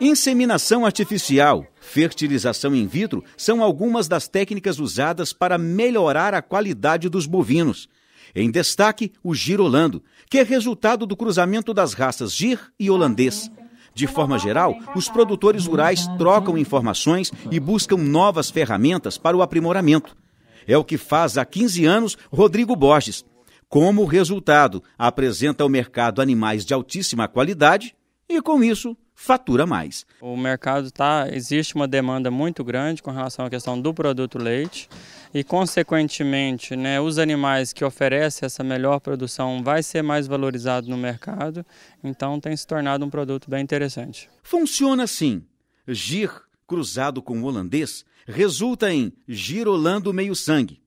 Inseminação artificial, fertilização in vitro são algumas das técnicas usadas para melhorar a qualidade dos bovinos. Em destaque, o girolando, que é resultado do cruzamento das raças gir e holandês. De forma geral, os produtores rurais trocam informações e buscam novas ferramentas para o aprimoramento. É o que faz há 15 anos Rodrigo Borges. Como resultado, apresenta ao mercado animais de altíssima qualidade e, com isso, fatura mais. O mercado tá, existe uma demanda muito grande com relação à questão do produto leite e, consequentemente, né, os animais que oferecem essa melhor produção vai ser mais valorizado no mercado, então tem se tornado um produto bem interessante. Funciona assim. Gir cruzado com o holandês resulta em girolando meio sangue.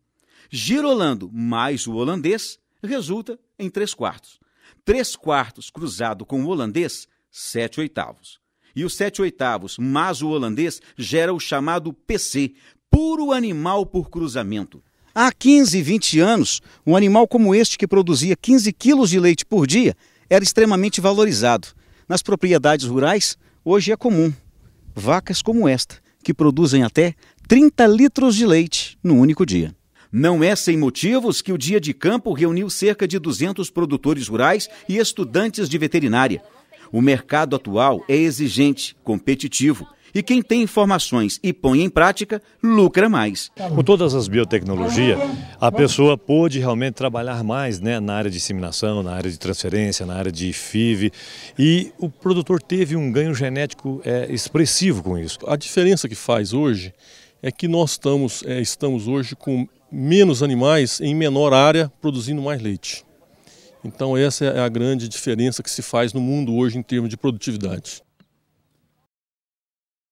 Girolando mais o holandês resulta em 3 quartos. 3 quartos cruzado com o holandês 7 oitavos. E os 7 oitavos, mas o holandês, gera o chamado PC, puro animal por cruzamento. Há 15, 20 anos, um animal como este, que produzia 15 quilos de leite por dia, era extremamente valorizado. Nas propriedades rurais, hoje é comum. Vacas como esta, que produzem até 30 litros de leite no único dia. Não é sem motivos que o Dia de Campo reuniu cerca de 200 produtores rurais e estudantes de veterinária. O mercado atual é exigente, competitivo. E quem tem informações e põe em prática, lucra mais. Tá com todas as biotecnologias, a pessoa pôde realmente trabalhar mais né, na área de disseminação, na área de transferência, na área de FIV. E o produtor teve um ganho genético é, expressivo com isso. A diferença que faz hoje é que nós estamos, é, estamos hoje com menos animais em menor área produzindo mais leite. Então, essa é a grande diferença que se faz no mundo hoje em termos de produtividade.